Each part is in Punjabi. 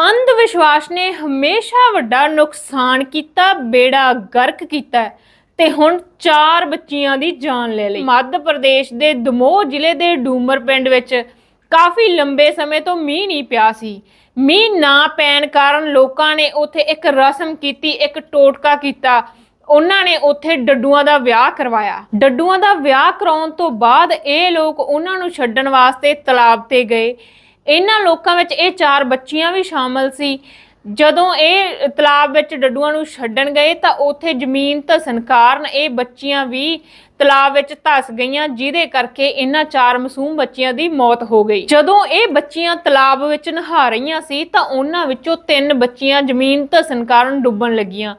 ਅੰਧ ਵਿਸ਼ਵਾਸ ਨੇ ਹਮੇਸ਼ਾ ਵੱਡਾ ਨੁਕਸਾਨ ਕੀਤਾ ਬੇੜਾ ਗਰਕ ਕੀਤਾ ਤੇ ਹੁਣ ਚਾਰ ਬੱਚੀਆਂ ਦੀ ਜਾਨ ਲੈ ਲਈ ਮੱਧ ਪ੍ਰਦੇਸ਼ ਦੇ ਦਮੋਹ ਜ਼ਿਲ੍ਹੇ ਦੇ ਡੂਮਰ ਪਿੰਡ ਵਿੱਚ ਕਾਫੀ ਲੰਬੇ ਸਮੇਂ ਤੋਂ ਮੀਂਹ ਨਹੀਂ ਪਿਆ ਸੀ ਮੀਂਹ ਨਾ ਪੈਣ ਕਾਰਨ ਲੋਕਾਂ ਨੇ ਉੱਥੇ ਇੱਕ ਰਸਮ ਕੀਤੀ ਇੱਕ ਟੋਟਕਾ ਕੀਤਾ ਉਹਨਾਂ ਨੇ ਉੱਥੇ ਡੱਡੂਆਂ ਦਾ ਵਿਆਹ ਕਰਵਾਇਆ ਡੱਡੂਆਂ ਦਾ ਵਿਆਹ ਕਰਾਉਣ ਤੋਂ ਬਾਅਦ ਇਹ ਲੋਕ ਉਹਨਾਂ ਨੂੰ ਛੱਡਣ ਵਾਸਤੇ ਤਲਾਬ ਤੇ ਗਏ ਇਹਨਾਂ ਲੋਕਾਂ ਵਿੱਚ ਇਹ ਚਾਰ ਬੱਚੀਆਂ ਵੀ ਸ਼ਾਮਲ ਸੀ ਜਦੋਂ ਇਹ ਤਲਾਬ ਵਿੱਚ ਡੱਡੂਆਂ ਨੂੰ ਛੱਡਣ ਗਏ ਤਾਂ ਉੱਥੇ ਜ਼ਮੀਨ ਧਸਣ ਕਾਰਨ ਇਹ ਬੱਚੀਆਂ ਵੀ ਤਲਾਬ ਵਿੱਚ ਧਸ ਗਈਆਂ ਜਿਹਦੇ ਕਰਕੇ ਇਹਨਾਂ ਚਾਰ ਮਾਸੂਮ ਬੱਚੀਆਂ ਦੀ ਮੌਤ ਹੋ ਗਈ ਜਦੋਂ ਇਹ ਬੱਚੀਆਂ ਤਲਾਬ ਵਿੱਚ ਨਹਾ ਰਹੀਆਂ ਸੀ ਤਾਂ ਉਹਨਾਂ ਵਿੱਚੋਂ ਤਿੰਨ ਬੱਚੀਆਂ ਜ਼ਮੀਨ ਧਸਣ ਕਾਰਨ ਡੁੱਬਣ ਲੱਗੀਆਂ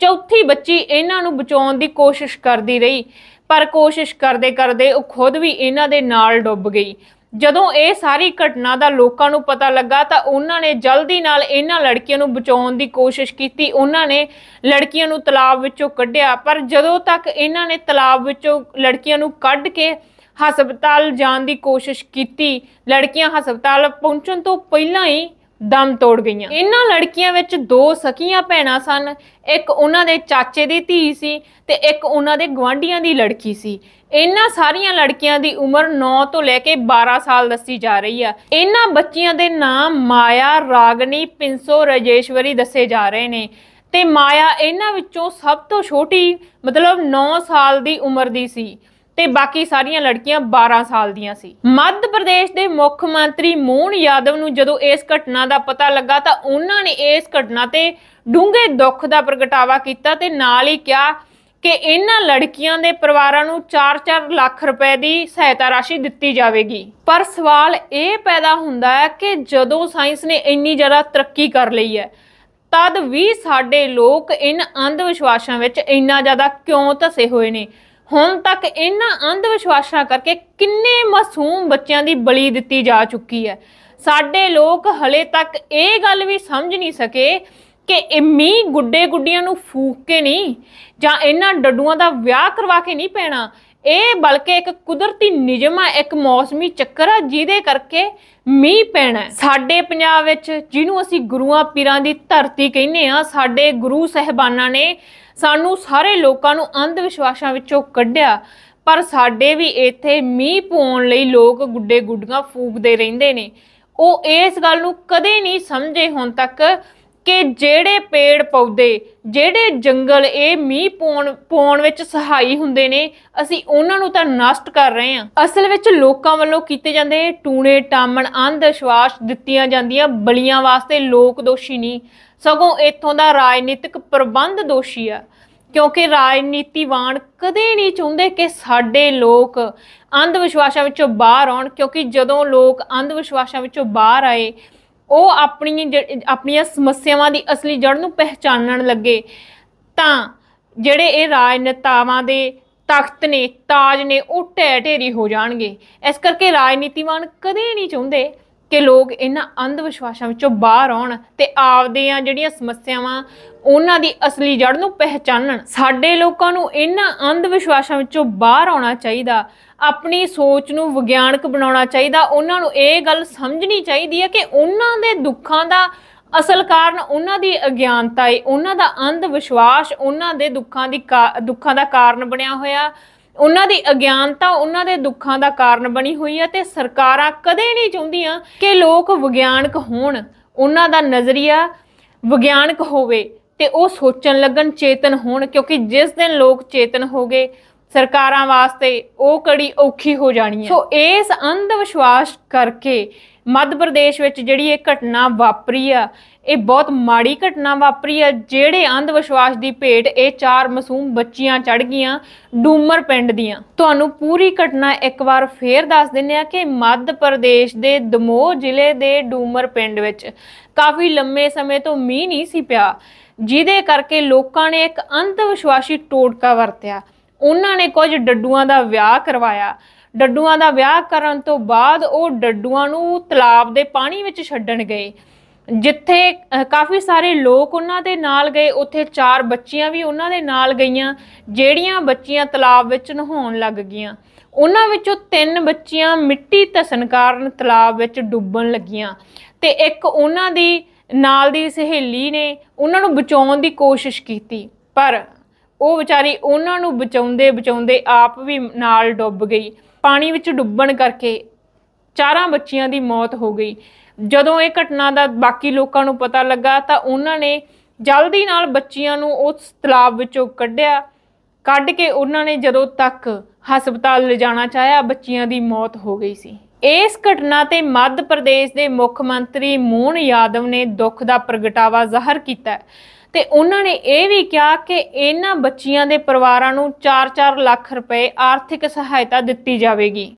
ਚੌਥੀ ਬੱਚੀ ਇਹਨਾਂ ਨੂੰ ਬਚਾਉਣ ਦੀ ਕੋਸ਼ਿਸ਼ ਕਰਦੀ ਰਹੀ ਪਰ ਕੋਸ਼ਿਸ਼ ਕਰਦੇ ਕਰਦੇ ਉਹ ਖੁਦ ਵੀ ਇਹਨਾਂ ਦੇ ਨਾਲ ਡੁੱਬ ਗਈ ਜਦੋਂ ਇਹ ਸਾਰੀ ਘਟਨਾ ਦਾ ਲੋਕਾਂ ਨੂੰ ਪਤਾ ਲੱਗਾ ਤਾਂ ਉਹਨਾਂ ਨੇ ਜਲਦੀ ਨਾਲ ਇਹਨਾਂ ਲੜਕੀਆਂ ਨੂੰ ਬਚਾਉਣ ਦੀ ਕੋਸ਼ਿਸ਼ ਕੀਤੀ ਉਹਨਾਂ ਨੇ ਲੜਕੀਆਂ ਨੂੰ ਤਲਾਬ ਵਿੱਚੋਂ ਕੱਢਿਆ ਪਰ ਜਦੋਂ ਤੱਕ ਇਹਨਾਂ ਨੇ ਤਲਾਬ ਵਿੱਚੋਂ ਲੜਕੀਆਂ ਨੂੰ ਕੱਢ ਕੇ ਹਸਪਤਾਲ ਜਾਣ ਦੀ ਕੋਸ਼ਿਸ਼ ਕੀਤੀ ਲੜਕੀਆਂ ਹਸਪਤਾਲ ਪਹੁੰਚਣ ਤੋਂ ਪਹਿਲਾਂ ਹੀ ਦਮ ਤੋੜ ਗਈਆਂ ਇਹਨਾਂ ਲੜਕੀਆਂ ਵਿੱਚ ਦੋ ਸਕੀਆਂ ਭੈਣਾਂ ਸਨ ਇੱਕ ਉਹਨਾਂ ਦੇ ਚਾਚੇ ਦੀ ਧੀ ਸੀ ਤੇ ਇੱਕ ਉਹਨਾਂ ਦੇ ਗਵਾਂਢੀਆਂ ਦੀ ਲੜਕੀ ਸੀ ਇਹਨਾਂ ਸਾਰੀਆਂ ਲੜਕੀਆਂ ਦੀ ਉਮਰ 9 ਤੋਂ ਲੈ ਕੇ 12 ਸਾਲ ਦੱਸੀ ਜਾ ਰਹੀ ਆ ਇਹਨਾਂ ਬੱਚੀਆਂ ਦੇ ਨਾਮ ਮਾਇਆ ਰਾਗਨੀ ਪਿੰਸੋ ਰਜੇਸ਼ਵਰੀ ਦੱਸੇ ਜਾ ਰਹੇ ਨੇ ਤੇ ਮਾਇਆ ਇਹਨਾਂ ਵਿੱਚੋਂ ਸਭ ਤੋਂ ਛੋਟੀ ਮਤਲਬ 9 ਸਾਲ ਦੀ ਉਮਰ ਦੀ ਸੀ ਤੇ ਬਾਕੀ ਸਾਰੀਆਂ ਲੜਕੀਆਂ 12 ਸਾਲ ਦੀਆਂ ਸੀ ਮੱਧ ਪ੍ਰਦੇਸ਼ ਦੇ ਮੁੱਖ ਮੰਤਰੀ ਮੋਹਨ ਯਾਦਵ ਨੂੰ ਜਦੋਂ ਇਸ ਘਟਨਾ ਦਾ ਪਤਾ ਲੱਗਾ ਤਾਂ ਉਹਨਾਂ ਨੇ ਇਸ ਘਟਨਾ ਤੇ ਡੂੰਘੇ ਦੁੱਖ ਦਾ ਪ੍ਰਗਟਾਵਾ ਕੀਤਾ ਤੇ ਨਾਲ ਹੀ ਕਿਹਾ ਕਿ ਇਹਨਾਂ ਲੜਕੀਆਂ ਦੇ ਪਰਿਵਾਰਾਂ ਨੂੰ 4-4 ਲੱਖ ਰੁਪਏ ਦੀ ਸਹਾਇਤਾ ਰਾਸ਼ੀ ਦਿੱਤੀ ਜਾਵੇਗੀ ਪਰ ਸਵਾਲ ਇਹ ਪੈਦਾ ਹੁੰਦਾ ਹੈ ਕਿ ਜਦੋਂ ਸਾਇੰਸ ਨੇ ਇੰਨੀ ਜ਼ਿਆਦਾ ਤਰੱਕੀ ਕਰ ਲਈ ਹੈ ਤਦ ਵੀ ਸਾਡੇ ਲੋਕ ਇਨ ਅੰਧ ਵਿਸ਼ਵਾਸਾਂ ਵਿੱਚ ਇੰਨਾ ਜ਼ਿਆਦਾ ਕਿਉਂ ਧਸੇ ਹੋਏ ਨੇ ਹੁਣ ਤੱਕ ਇਹਨਾਂ ਅੰਧ ਵਿਸ਼ਵਾਸਾਂ ਕਰਕੇ ਕਿੰਨੇ ਮਾਸੂਮ ਬੱਚਿਆਂ ਦੀ ਬਲੀ ਦਿੱਤੀ ਜਾ ਚੁੱਕੀ ਹੈ ਸਾਡੇ ਲੋਕ ਹਲੇ ਤੱਕ ਇਹ ਗੱਲ ਵੀ ਸਮਝ ਨਹੀਂ ਸਕੇ ਕਿ ਇਮੀ ਗੁੱਡੇ ਗੁੱਡੀਆਂ ਨੂੰ ਫੂਕ ਕੇ ਨਹੀਂ ਜਾਂ ਇਹਨਾਂ ਡੱਡੂਆਂ ਦਾ ਵਿਆਹ ਕਰਵਾ ਕੇ ਨਹੀਂ ਪੈਣਾ ਇਹ ਬਲਕਿ ਇੱਕ ਕੁਦਰਤੀ ਨਿਯਮ ਆ ਇੱਕ ਮੌਸਮੀ ਚੱਕਰ ਆ ਜਿਹਦੇ ਕਰਕੇ ਮੀਂਹ ਪੈਣਾ ਸਾਡੇ ਪੰਜਾਬ ਵਿੱਚ ਜਿਹਨੂੰ ਅਸੀਂ ਗੁਰੂਆਂ ਪੀਰਾਂ ਦੀ ਧਰਤੀ ਕਹਿੰਦੇ ਆ ਸਾਡੇ ਗੁਰੂ ਸਹਿਬਾਨਾਂ ਨੇ ਸਾਨੂੰ ਸਾਰੇ ਲੋਕਾਂ ਨੂੰ ਅੰਧ ਵਿਸ਼ਵਾਸਾਂ ਵਿੱਚੋਂ ਕੱਢਿਆ ਪਰ ਸਾਡੇ ਵੀ ਇੱਥੇ ਮੀਂਹ ਪਾਉਣ ਲਈ ਲੋਕ ਗੁੱਡੇ ਗੁੱਡੀਆਂ ਫੂਕਦੇ ਰਹਿੰਦੇ ਨੇ ਉਹ ਇਸ ਗੱਲ ਨੂੰ ਕਦੇ ਨਹੀਂ ਸਮਝੇ ਹੁਣ ਤੱਕ ਕਿ ਜਿਹੜੇ ਪੇੜ ਪੌਦੇ ਜਿਹੜੇ ਜੰਗਲ ਇਹ ਮੀਂਹ ਪੌਣ ਪੌਣ ਵਿੱਚ ਸਹਾਈ ਹੁੰਦੇ ਨੇ ਅਸੀਂ ਉਹਨਾਂ ਨੂੰ ਤਾਂ ਨਸ਼ਟ ਕਰ ਰਹੇ ਹਾਂ ਅਸਲ ਵਿੱਚ ਲੋਕਾਂ ਵੱਲੋਂ ਕੀਤੇ ਜਾਂਦੇ ਟੂਣੇ ਟਾਮਣ ਅੰਧਵਿਸ਼ਵਾਸ ਦਿੱਤੀਆਂ ਜਾਂਦੀਆਂ ਬਲੀਆਂ ਵਾਸਤੇ ਲੋਕ ਦੋਸ਼ੀ ਨਹੀਂ ਸਗੋਂ ਇੱਥੋਂ ਦਾ ਰਾਜਨੀਤਿਕ ਪ੍ਰਬੰਧ ਦੋਸ਼ੀ ਆ ਕਿਉਂਕਿ ਰਾਜਨੀਤੀਵਾਨ ਕਦੇ ਨਹੀਂ ਚਾਹੁੰਦੇ ਕਿ ਸਾਡੇ ਲੋਕ ਅੰਧਵਿਸ਼ਵਾਸਾਂ ਵਿੱਚੋਂ ਬਾਹਰ ਆਉਣ ਕਿਉਂਕਿ ਜਦੋਂ ਲੋਕ ਅੰਧਵਿਸ਼ਵਾਸਾਂ ਵਿੱਚੋਂ ਬਾਹਰ ਆਏ ਉਹ ਆਪਣੀ ਆਪਣੀਆਂ ਸਮੱਸਿਆਵਾਂ ਦੀ ਅਸਲੀ ਜੜ ਨੂੰ ਪਹਿਚਾਨਣ ਲੱਗੇ ਤਾਂ ਜਿਹੜੇ ਇਹ ਰਾਜਨੇਤਾਵਾਂ ਦੇ ਤਖਤ ਨੇ ਤਾਜ ਨੇ ਉਹ ਢਹਿ ਢੇਰੀ ਹੋ ਜਾਣਗੇ ਇਸ ਕਰਕੇ ਰਾਜਨੀਤੀਵਾਨ ਕਦੇ ਨਹੀਂ ਚਾਹੁੰਦੇ ਕਿ ਲੋਕ ਇਹਨਾਂ ਅੰਧ ਵਿਸ਼ਵਾਸਾਂ ਵਿੱਚੋਂ ਬਾਹਰ ਆਉਣ ਤੇ ਆਪਦੇ ਆ ਜਿਹੜੀਆਂ ਸਮੱਸਿਆਵਾਂ ਉਹਨਾਂ ਦੀ ਅਸਲੀ ਜੜ ਨੂੰ ਪਹਿਚਾਨਣ ਸਾਡੇ ਲੋਕਾਂ ਨੂੰ ਇਹਨਾਂ ਅੰਧ ਵਿਸ਼ਵਾਸਾਂ ਵਿੱਚੋਂ ਬਾਹਰ ਆਉਣਾ ਚਾਹੀਦਾ ਆਪਣੀ ਸੋਚ ਨੂੰ ਵਿਗਿਆਨਕ ਬਣਾਉਣਾ ਚਾਹੀਦਾ ਉਹਨਾਂ ਨੂੰ ਇਹ ਗੱਲ ਸਮਝਣੀ ਚਾਹੀਦੀ ਹੈ ਕਿ ਉਹਨਾਂ ਦੇ ਦੁੱਖਾਂ ਦਾ ਅਸਲ ਕਾਰਨ ਉਹਨਾਂ ਦੀ ਅਗਿਆਨਤਾ ਹੈ ਉਹਨਾਂ ਦਾ ਅੰਧ ਵਿਸ਼ਵਾਸ ਉਹਨਾਂ ਦੇ ਦੁੱਖਾਂ ਦੀ ਦੁੱਖਾਂ ਦਾ ਕਾਰਨ ਬਣਿਆ ਹੋਇਆ ਉਹਨਾਂ ਦੀ ਅਗਿਆਨਤਾ ਉਹਨਾਂ ਦੇ ਦੁੱਖਾਂ ਦਾ ਕਾਰਨ ਬਣੀ ਹੋਈ ਹੈ ਤੇ ਸਰਕਾਰਾਂ ਕਦੇ ਨਹੀਂ ਚਾਹੁੰਦੀਆਂ ਕਿ ਲੋਕ ਵਿਗਿਆਨਕ ਹੋਣ ਉਹਨਾਂ ਦਾ ਨਜ਼ਰੀਆ ਵਿਗਿਆਨਕ ਹੋਵੇ ਤੇ ਉਹ ਸੋਚਣ ਲੱਗਣ ਚੇਤਨ ਹੋਣ ਕਿਉਂਕਿ ਜਿਸ ਦਿਨ ਲੋਕ ਚੇਤਨ ਹੋ ਗਏ ਸਰਕਾਰਾਂ ਵਾਸਤੇ ਉਹ ਕੜੀ ਔਖੀ ਹੋ ਜਾਣੀ ਹੈ ਸੋ ਇਸ ਅੰਧ ਵਿਸ਼ਵਾਸ ਕਰਕੇ ਮੱਧ ਪ੍ਰਦੇਸ਼ ਵਿੱਚ ਜਿਹੜੀ ਇਹ ਘਟਨਾ ਵਾਪਰੀ ਆ ਇਹ ਬਹੁਤ ਮਾੜੀ ਘਟਨਾ ਵਾਪਰੀ ਆ ਜਿਹੜੇ ਅੰਧ ਵਿਸ਼ਵਾਸ ਦੀ ਭੇਟ ਇਹ ਚਾਰ ਮਾਸੂਮ ਬੱਚੀਆਂ ਚੜ ਗਈਆਂ ਡੂਮਰ ਪਿੰਡ ਦੀਆਂ ਤੁਹਾਨੂੰ ਪੂਰੀ ਘਟਨਾ ਇੱਕ ਵਾਰ ਫੇਰ ਦੱਸ ਦਿੰਨੇ ਆ ਕਿ ਮੱਧ ਪ੍ਰਦੇਸ਼ ਦੇ ਦਮੋਹ ਜ਼ਿਲ੍ਹੇ ਦੇ ਡੂਮਰ ਪਿੰਡ ਵਿੱਚ ਕਾਫੀ ਲੰਮੇ ਸਮੇਂ ਤੋਂ ਮੀਂਹ ਨਹੀਂ ਸੀ ਪਿਆ ਜਿਹਦੇ ਕਰਕੇ ਲੋਕਾਂ ਨੇ ਇੱਕ ਅੰਧਵਿਸ਼ਵਾਸੀ ਟੋਟਕਾ ਵਰਤਿਆ ਉਹਨਾਂ ਨੇ ਕੁਝ ਡੱਡੂਆਂ ਦਾ ਵਿਆਹ ਕਰਵਾਇਆ ਡੱਡੂਆਂ ਦਾ ਵਿਆਹ ਕਰਨ ਤੋਂ ਬਾਅਦ ਉਹ ਡੱਡੂਆਂ ਨੂੰ ਤਲਾਬ ਦੇ ਪਾਣੀ ਵਿੱਚ ਛੱਡਣ ਗਏ ਜਿੱਥੇ ਕਾਫੀ ਸਾਰੇ ਲੋਕ ਉਹਨਾਂ ਦੇ ਨਾਲ ਗਏ ਉੱਥੇ ਚਾਰ ਬੱਚੀਆਂ ਵੀ ਉਹਨਾਂ ਦੇ ਨਾਲ ਗਈਆਂ ਜਿਹੜੀਆਂ ਬੱਚੀਆਂ ਤਲਾਬ ਵਿੱਚ ਨਹਾਉਣ ਲੱਗ ਗਈਆਂ ਉਹਨਾਂ ਵਿੱਚੋਂ ਤਿੰਨ ਬੱਚੀਆਂ ਮਿੱਟੀ ਧਸਣ ਕਾਰਨ ਤਲਾਬ ਵਿੱਚ ਡੁੱਬਣ ਲੱਗੀਆਂ ਤੇ ਇੱਕ ਉਹਨਾਂ ਦੀ ਨਾਲ ਦੀ ਸਹੇਲੀ ਨੇ ਉਹਨਾਂ ਨੂੰ ਬਚਾਉਣ ਦੀ ਕੋਸ਼ਿਸ਼ ਕੀਤੀ ਪਰ ਉਹ ਵਿਚਾਰੀ ਉਹਨਾਂ ਨੂੰ ਬਚਾਉਂਦੇ ਬਚਾਉਂਦੇ ਆਪ ਵੀ ਨਾਲ ਡੁੱਬ ਗਈ ਪਾਣੀ ਵਿੱਚ ਡੁੱਬਣ ਕਰਕੇ ਚਾਰਾਂ ਬੱਚੀਆਂ ਦੀ ਮੌਤ ਹੋ ਗਈ ਜਦੋਂ ਇਹ ਘਟਨਾ ਦਾ ਬਾਕੀ ਲੋਕਾਂ ਨੂੰ ਪਤਾ ਲੱਗਾ ਤਾਂ ਉਹਨਾਂ ਨੇ ਜਲਦੀ ਨਾਲ ਬੱਚੀਆਂ ਨੂੰ ਉਸ ਤਲਾਬ ਵਿੱਚੋਂ ਕੱਢਿਆ ਕੱਢ ਕੇ ਉਹਨਾਂ ਨੇ ਜਦੋਂ ਤੱਕ ਹਸਪਤਾਲ ਲਿਜਾਣਾ ਚਾਹਿਆ ਬੱਚੀਆਂ ਦੀ ਮੌਤ ਹੋ ਗਈ ਸੀ ਇਸ ਘਟਨਾ ਤੇ ਮੱਧ ਪ੍ਰਦੇਸ਼ ਦੇ ਮੁੱਖ ਮੰਤਰੀ ਮੂਨ ਯਾਦਵ ਨੇ ਦੁੱਖ ਦਾ ਪ੍ਰਗਟਾਵਾ ਜ਼ਾਹਰ ਕੀਤਾ ਤੇ ਉਹਨਾਂ ਨੇ ਇਹ ਵੀ ਕਿਹਾ ਕਿ ਇਹਨਾਂ ਬੱਚੀਆਂ ਦੇ ਪਰਿਵਾਰਾਂ ਨੂੰ 4-4 ਲੱਖ ਰੁਪਏ ਆਰਥਿਕ ਸਹਾਇਤਾ ਦਿੱਤੀ ਜਾਵੇਗੀ